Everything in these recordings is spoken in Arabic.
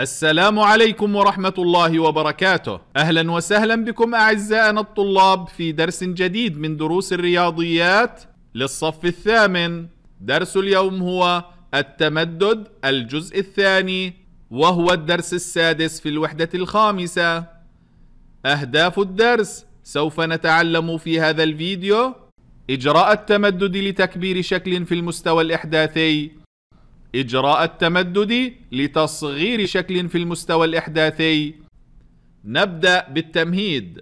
السلام عليكم ورحمة الله وبركاته أهلا وسهلا بكم أعزائنا الطلاب في درس جديد من دروس الرياضيات للصف الثامن درس اليوم هو التمدد الجزء الثاني وهو الدرس السادس في الوحدة الخامسة أهداف الدرس سوف نتعلم في هذا الفيديو إجراء التمدد لتكبير شكل في المستوى الإحداثي إجراء التمدد لتصغير شكل في المستوى الإحداثي نبدأ بالتمهيد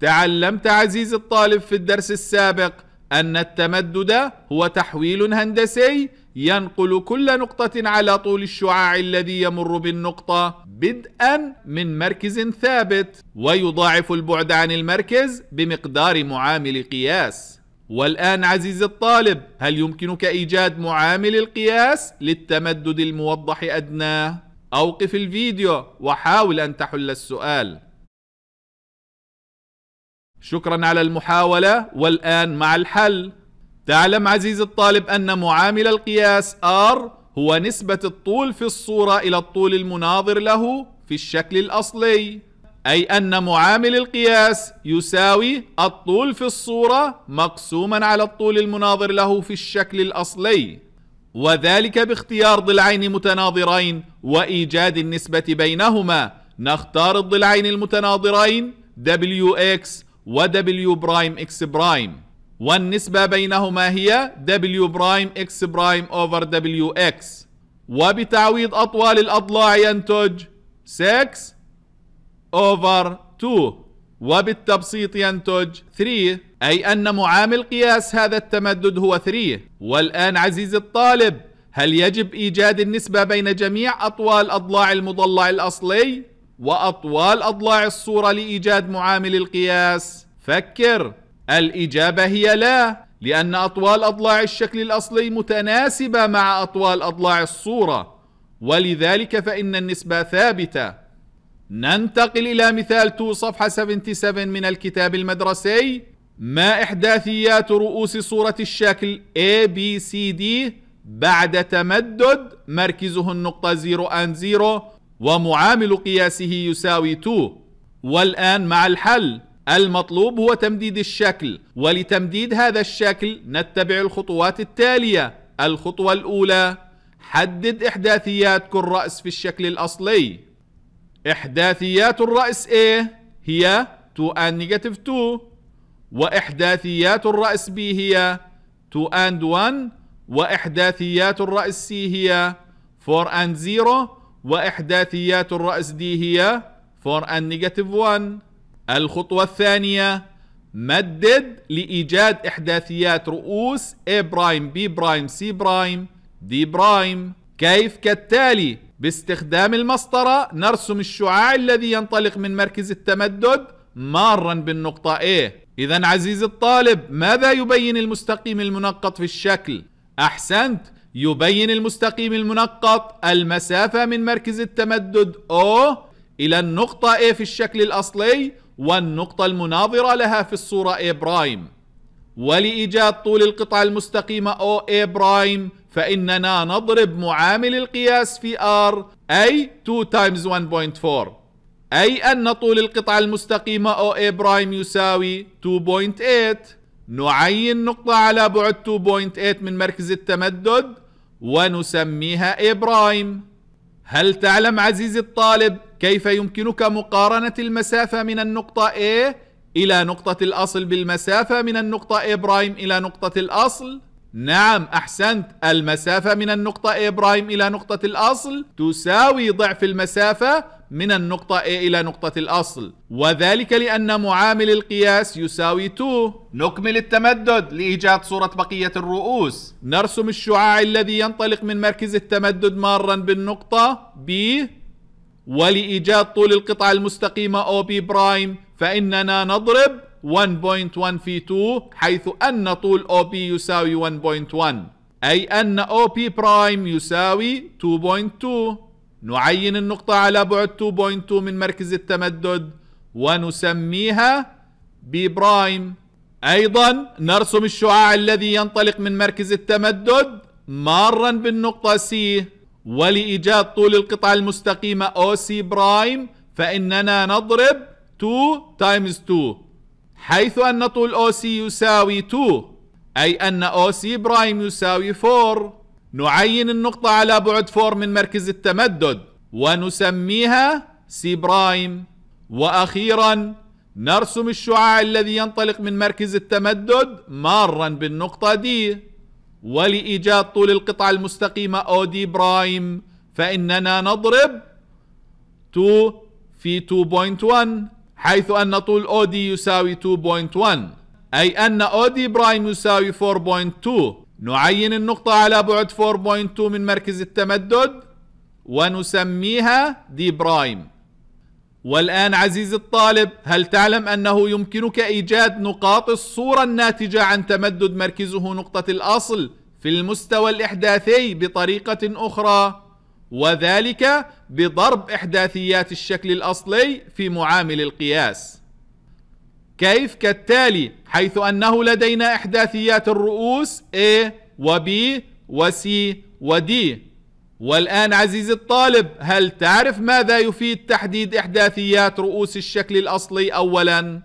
تعلمت عزيز الطالب في الدرس السابق أن التمدد هو تحويل هندسي ينقل كل نقطة على طول الشعاع الذي يمر بالنقطة بدءا من مركز ثابت ويضاعف البعد عن المركز بمقدار معامل قياس والآن عزيزي الطالب هل يمكنك إيجاد معامل القياس للتمدد الموضح أدناه؟ أوقف الفيديو وحاول أن تحل السؤال شكرا على المحاولة والآن مع الحل تعلم عزيزي الطالب أن معامل القياس R هو نسبة الطول في الصورة إلى الطول المناظر له في الشكل الأصلي أي أن معامل القياس يساوي الطول في الصورة مقسوما على الطول المناظر له في الشكل الأصلي وذلك باختيار ضلعين متناظرين وإيجاد النسبة بينهما نختار الضلعين المتناظرين WX و W X برايم والنسبة بينهما هي W X برايم over WX وبتعويض أطوال الأضلاع ينتج 6 over 2 وبالتبسيط ينتج 3 أي أن معامل قياس هذا التمدد هو 3 والآن عزيز الطالب هل يجب إيجاد النسبة بين جميع أطوال أضلاع المضلع الأصلي وأطوال أضلاع الصورة لإيجاد معامل القياس؟ فكر الإجابة هي لا لأن أطوال أضلاع الشكل الأصلي متناسبة مع أطوال أضلاع الصورة ولذلك فإن النسبة ثابتة ننتقل إلى مثال 2 صفحة 77 من الكتاب المدرسي ما إحداثيات رؤوس صورة الشكل ABCD بعد تمدد مركزه النقطة 0 and 0 ومعامل قياسه يساوي 2 والآن مع الحل المطلوب هو تمديد الشكل ولتمديد هذا الشكل نتبع الخطوات التالية الخطوة الأولى حدد إحداثيات كل رأس في الشكل الأصلي إحداثيات الرأس A إيه؟ هي 2 and negative 2 وإحداثيات الرأس B هي 2 and 1 وإحداثيات الرأس C هي 4 and 0 وإحداثيات الرأس D هي 4 and negative 1 الخطوة الثانية مدد لإيجاد إحداثيات رؤوس A prime B prime C prime D prime كيف كالتالي باستخدام المسطرة نرسم الشعاع الذي ينطلق من مركز التمدد مارا بالنقطة A إذا عزيزي الطالب ماذا يبين المستقيم المنقط في الشكل؟ أحسنت يبين المستقيم المنقط المسافة من مركز التمدد O إلى النقطة A في الشكل الأصلي والنقطة المناظرة لها في الصورة A' ولإيجاد طول القطعة المستقيمة OA' فإننا نضرب معامل القياس في R أي 2 times 1.4 أي أن طول القطعة المستقيمة OA برايم يساوي 2.8 نعين نقطة على بعد 2.8 من مركز التمدد ونسميها A برايم هل تعلم عزيزي الطالب كيف يمكنك مقارنة المسافة من النقطة A إلى نقطة الأصل بالمسافة من النقطة A برايم إلى نقطة الأصل؟ نعم أحسنت المسافة من النقطة A برايم إلى نقطة الأصل تساوي ضعف المسافة من النقطة A إلى نقطة الأصل وذلك لأن معامل القياس يساوي 2 نكمل التمدد لإيجاد صورة بقية الرؤوس نرسم الشعاع الذي ينطلق من مركز التمدد مارا بالنقطة B ولإيجاد طول القطعة المستقيمة OB برايم فإننا نضرب 11 في 2 حيث أن طول OP يساوي 1.1 أي أن OP برايم يساوي 2.2 نعين النقطة على بعد 2.2 من مركز التمدد ونسميها B برايم أيضا نرسم الشعاع الذي ينطلق من مركز التمدد مارا بالنقطة C ولإيجاد طول القطعة المستقيمة OC برايم فإننا نضرب 2 تايمز 2 حيث أن طول OC يساوي 2 أي أن OC برايم يساوي 4 نعين النقطة على بعد 4 من مركز التمدد ونسميها C برايم وأخيرا نرسم الشعاع الذي ينطلق من مركز التمدد مارا بالنقطة D ولإيجاد طول القطعة المستقيمة OD برايم فإننا نضرب 2 في 2.1 حيث أن طول OD يساوي 2.1 أي أن OD برايم يساوي 4.2 نعين النقطة على بعد 4.2 من مركز التمدد ونسميها دي برايم والآن عزيز الطالب هل تعلم أنه يمكنك إيجاد نقاط الصورة الناتجة عن تمدد مركزه نقطة الأصل في المستوى الإحداثي بطريقة أخرى؟ وذلك بضرب إحداثيات الشكل الأصلي في معامل القياس كيف كالتالي حيث أنه لدينا إحداثيات الرؤوس A و B و C و D والآن عزيزي الطالب هل تعرف ماذا يفيد تحديد إحداثيات رؤوس الشكل الأصلي أولا؟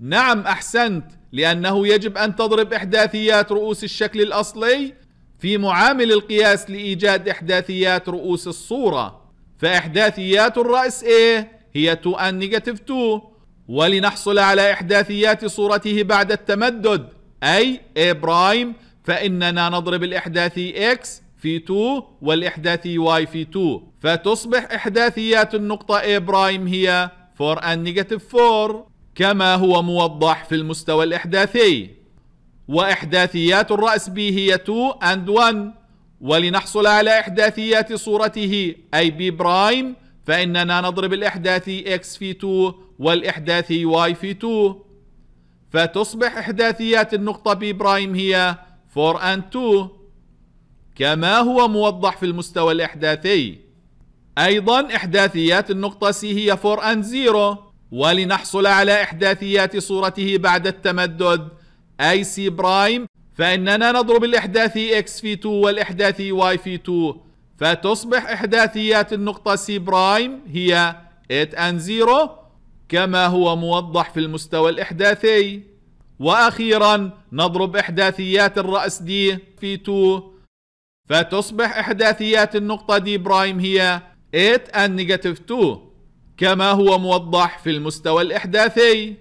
نعم أحسنت لأنه يجب أن تضرب إحداثيات رؤوس الشكل الأصلي في معامل القياس لإيجاد إحداثيات رؤوس الصورة فإحداثيات الرأس A هي 2N نيجاتيف 2 ولنحصل على إحداثيات صورته بعد التمدد أي A برايم فإننا نضرب الإحداثي X في 2 والإحداثي Y في 2 فتصبح إحداثيات النقطة A برايم هي 4N نيجاتيف 4 كما هو موضح في المستوى الإحداثي وإحداثيات الرأس به هي 2 and 1 ولنحصل على إحداثيات صورته أي B برايم فإننا نضرب الإحداثي X في 2 والإحداثي Y في 2 فتصبح إحداثيات النقطة B برايم هي 4 and 2 كما هو موضح في المستوى الإحداثي أيضا إحداثيات النقطة C هي 4 and 0 ولنحصل على إحداثيات صورته بعد التمدد اي سي برايم فاننا نضرب الاحداثي اكس في 2 والاحداثي واي في 2 فتصبح احداثيات النقطة سي برايم هي 8 ان 0 كما هو موضح في المستوى الاحداثي واخيرا نضرب احداثيات الرأس دي في 2 فتصبح احداثيات النقطة دي برايم هي 8 ان نيجاتيف 2 كما هو موضح في المستوى الاحداثي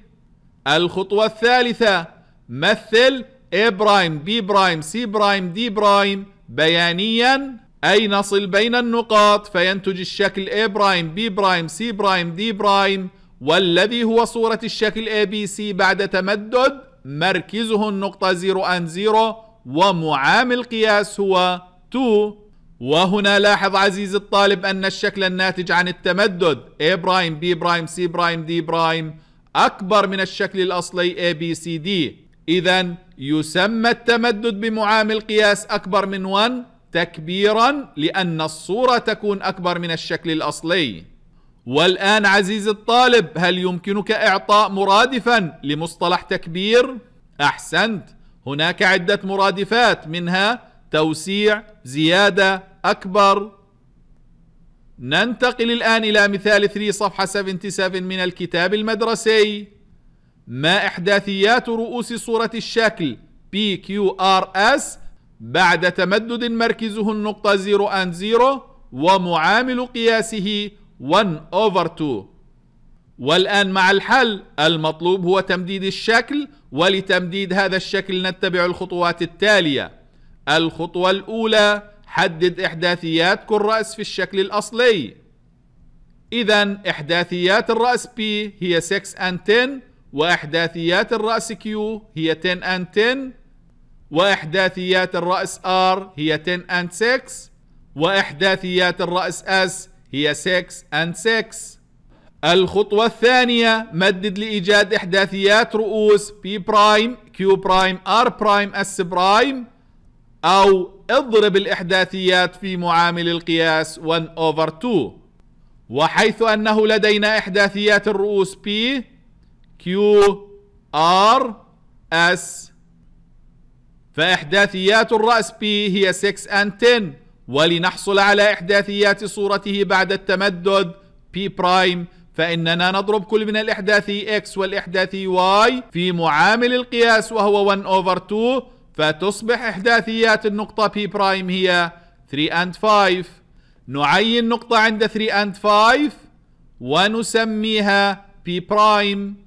الخطوة الثالثة مثل A برايم B برايم C برايم D برايم بيانيا أي نصل بين النقاط فينتج الشكل A برايم B برايم C برايم D برايم والذي هو صورة الشكل ABC بعد تمدد مركزه النقطة 0 and 0 ومعامل قياس هو 2 وهنا لاحظ عزيزي الطالب أن الشكل الناتج عن التمدد A برايم B برايم C برايم D برايم أكبر من الشكل الأصلي ABCD اذا يسمى التمدد بمعامل قياس اكبر من 1 تكبيرا لان الصوره تكون اكبر من الشكل الاصلي والان عزيزي الطالب هل يمكنك اعطاء مرادفا لمصطلح تكبير احسنت هناك عده مرادفات منها توسيع زياده اكبر ننتقل الان الى مثال 3 صفحه 77 من الكتاب المدرسي ما إحداثيات رؤوس صورة الشكل PQRS بعد تمدد مركزه النقطة 0 and 0 ومعامل قياسه 1 over 2 والآن مع الحل المطلوب هو تمديد الشكل ولتمديد هذا الشكل نتبع الخطوات التالية الخطوة الأولى حدد إحداثيات كل رأس في الشكل الأصلي إذا إحداثيات الرأس P هي 6 and 10 وأحداثيات الرأس Q هي 10 and 10 وأحداثيات الرأس R هي 10 and 6 وإحداثيات الرأس S هي 6 and 6 الخطوة الثانية مدد لإيجاد إحداثيات رؤوس P برايم Q برايم R برايم S برايم أو اضرب الإحداثيات في معامل القياس 1 over 2 وحيث أنه لدينا إحداثيات الرؤوس P كيو ار اس فإحداثيات الرأس P هي 6 ان 10 ولنحصل على إحداثيات صورته بعد التمدد P برايم فإننا نضرب كل من الإحداثي X والإحداثي Y في معامل القياس وهو 1 over 2 فتصبح إحداثيات النقطة P برايم هي 3 اند 5 نعين نقطة عند 3 اند 5 ونسميها P برايم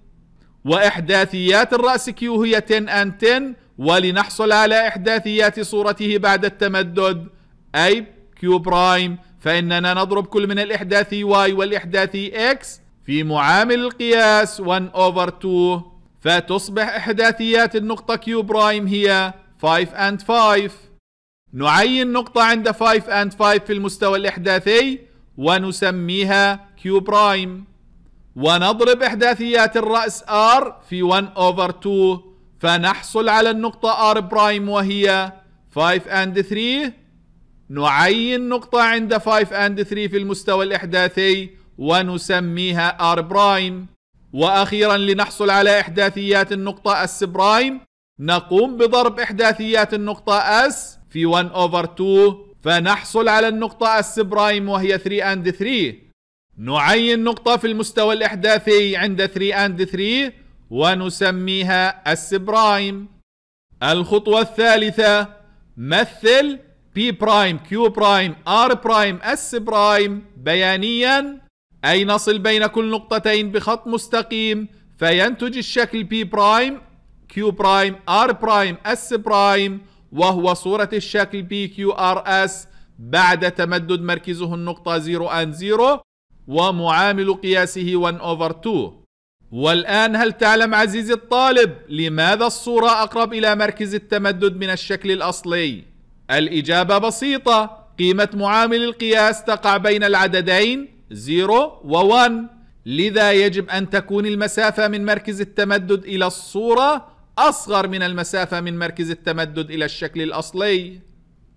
وإحداثيات الرأس 10 أن 10 ولنحصل على إحداثيات صورته بعد التمدد أي كيو برايم فإننا نضرب كل من الإحداثي واي والإحداثي إكس في معامل القياس 1 over 2 فتصبح إحداثيات النقطة كيو برايم هي 5 and 5 نعين نقطة عند 5 and 5 في المستوى الإحداثي ونسميها كيو برايم ونضرب إحداثيات الرأس R في 1 over 2 فنحصل على النقطة R برايم وهي 5 and 3 نعين نقطة عند 5 and 3 في المستوى الإحداثي ونسميها R برايم وأخيرا لنحصل على إحداثيات النقطة S برايم نقوم بضرب إحداثيات النقطة S في 1 over 2 فنحصل على النقطة S برايم وهي 3 and 3 نعين نقطة في المستوى الإحداثي عند 3 and 3 ونسميها S برايم الخطوة الثالثة مثل P برايم Q برايم R برايم S برايم بيانيا أي نصل بين كل نقطتين بخط مستقيم فينتج الشكل P برايم Q برايم R برايم S برايم وهو صورة الشكل PQRS بعد تمدد مركزه النقطة 0 and 0 ومعامل قياسه 1 over 2 والآن هل تعلم عزيزي الطالب لماذا الصورة أقرب إلى مركز التمدد من الشكل الأصلي؟ الإجابة بسيطة قيمة معامل القياس تقع بين العددين 0 و 1 لذا يجب أن تكون المسافة من مركز التمدد إلى الصورة أصغر من المسافة من مركز التمدد إلى الشكل الأصلي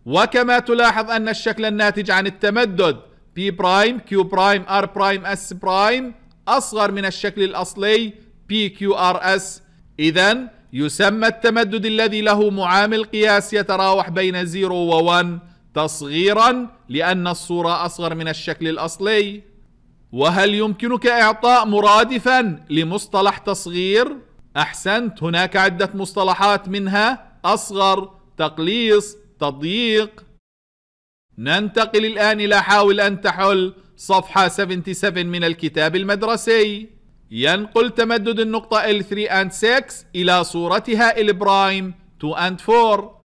وكما تلاحظ أن الشكل الناتج عن التمدد بي برايم كيو برايم ار برايم اس برايم اصغر من الشكل الاصلي بي كيو ار اس اذا يسمى التمدد الذي له معامل قياس يتراوح بين 0 و1 تصغيرا لان الصوره اصغر من الشكل الاصلي وهل يمكنك اعطاء مرادفا لمصطلح تصغير احسنت هناك عده مصطلحات منها اصغر تقليص تضييق ننتقل الآن إلى حاول أن تحل صفحة 77 من الكتاب المدرسي ينقل تمدد النقطة L3 and 6 إلى صورتها prime 2 and 4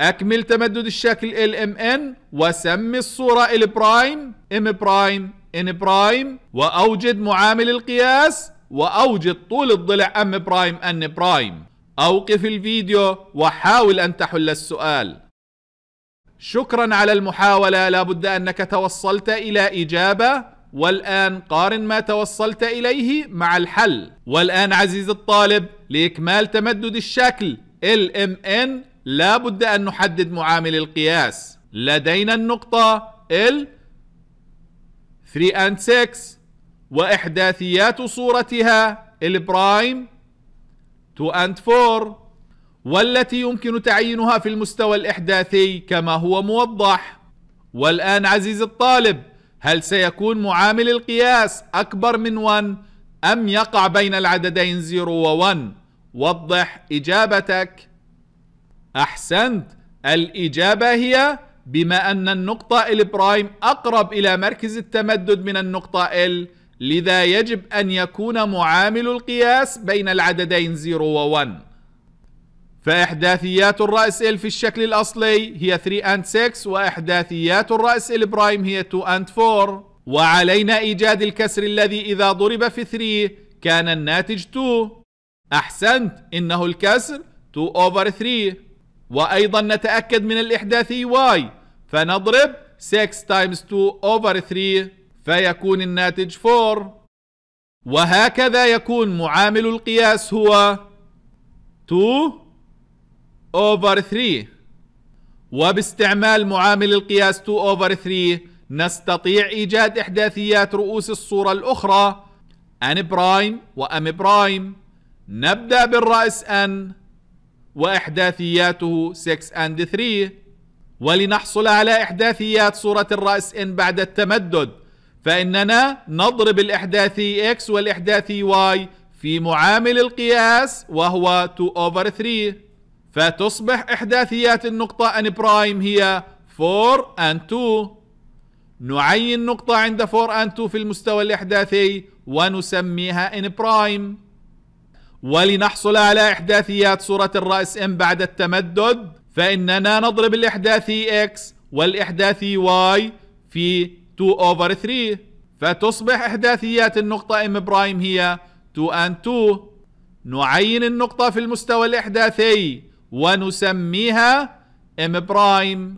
أكمل تمدد الشكل LMN وسم الصورة prime M prime N prime وأوجد معامل القياس وأوجد طول الضلع M prime N prime أوقف الفيديو وحاول أن تحل السؤال شكرا على المحاولة لابد أنك توصلت إلى إجابة والآن قارن ما توصلت إليه مع الحل والآن عزيزي الطالب لإكمال تمدد الشكل LMN لابد أن نحدد معامل القياس لدينا النقطة L 3 and 6 وإحداثيات صورتها البرايم 2 and 4 والتي يمكن تعيينها في المستوى الإحداثي كما هو موضح والآن عزيز الطالب هل سيكون معامل القياس أكبر من 1 أم يقع بين العددين 0 و 1 وضح إجابتك أحسنت الإجابة هي بما أن النقطة ال برايم أقرب إلى مركز التمدد من النقطة ال لذا يجب أن يكون معامل القياس بين العددين 0 و 1 فإحداثيات الرأس L في الشكل الأصلي هي 3 and 6 وإحداثيات الرأس L برايم هي 2 and 4 وعلينا إيجاد الكسر الذي إذا ضرب في 3 كان الناتج 2 أحسنت إنه الكسر 2 over 3 وأيضا نتأكد من الإحداثي Y فنضرب 6 times 2 over 3 فيكون الناتج 4 وهكذا يكون معامل القياس هو 2 over 3 وباستعمال معامل القياس 2 over 3 نستطيع إيجاد إحداثيات رؤوس الصورة الأخرى n برايم وأم برايم نبدأ بالرأس n وإحداثياته 6 and 3 ولنحصل على إحداثيات صورة الرأس n بعد التمدد فإننا نضرب الإحداثي x والإحداثي y في معامل القياس وهو 2 over 3 فتصبح إحداثيات النقطة أن برايم هي 4 and 2 نعين نقطة عند 4 and 2 في المستوى الإحداثي ونسميها ان برايم ولنحصل على إحداثيات صورة الرأس M بعد التمدد فإننا نضرب الإحداثي X والإحداثي Y في 2 over 3 فتصبح إحداثيات النقطة M برايم هي 2 and 2 نعين النقطة في المستوى الإحداثي ونسميها ام برايم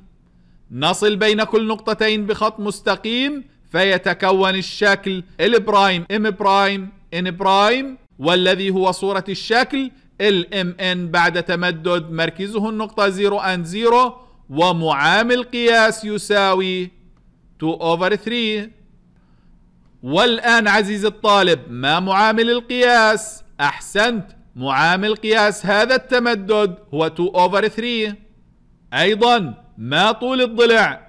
نصل بين كل نقطتين بخط مستقيم فيتكون الشكل برايم ام برايم ان برايم والذي هو صورة الشكل ام ان بعد تمدد مركزه النقطة 0 and 0 ومعامل قياس يساوي 2 over 3 والآن عزيزي الطالب ما معامل القياس؟ أحسنت معامل قياس هذا التمدد هو 2 over 3 ايضا ما طول الضلع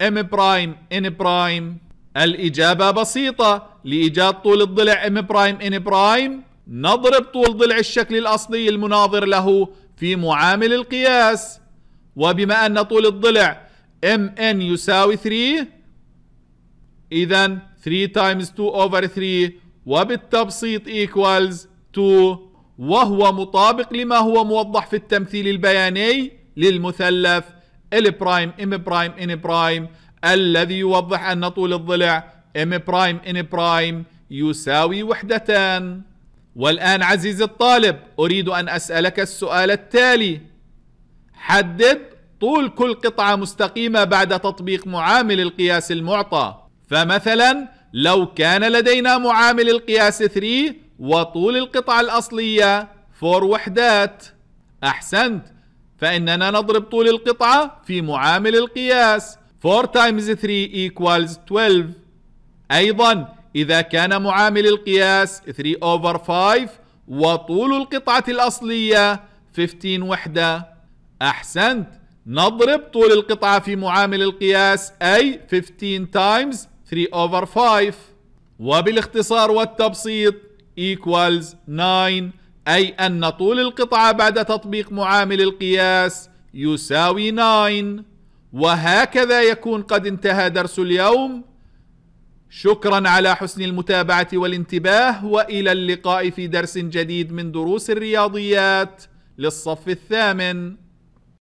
ام برايم ان برايم الاجابة بسيطة لايجاد طول الضلع M برايم N برايم نضرب طول ضلع الشكل الاصلي المناظر له في معامل القياس وبما ان طول الضلع M N يساوي 3 اذا 3 times 2 over 3 وبالتبسيط equals 2 وهو مطابق لما هو موضح في التمثيل البياني للمثلث ال برايم ام برايم ان برايم الذي يوضح ان طول الضلع ام برايم ان برايم يساوي وحدتان والان عزيزي الطالب اريد ان اسالك السؤال التالي حدد طول كل قطعه مستقيمه بعد تطبيق معامل القياس المعطى فمثلا لو كان لدينا معامل القياس 3 وطول القطعة الأصلية فور وحدات أحسنت فإننا نضرب طول القطعة في معامل القياس 4 times 3 equals 12 أيضا إذا كان معامل القياس 3 over 5 وطول القطعة الأصلية 15 وحدة أحسنت نضرب طول القطعة في معامل القياس أي 15 times 3 over 5 وبالاختصار والتبسيط equals 9 أي أن طول القطعة بعد تطبيق معامل القياس يساوي 9 وهكذا يكون قد انتهى درس اليوم شكرا على حسن المتابعة والانتباه وإلى اللقاء في درس جديد من دروس الرياضيات للصف الثامن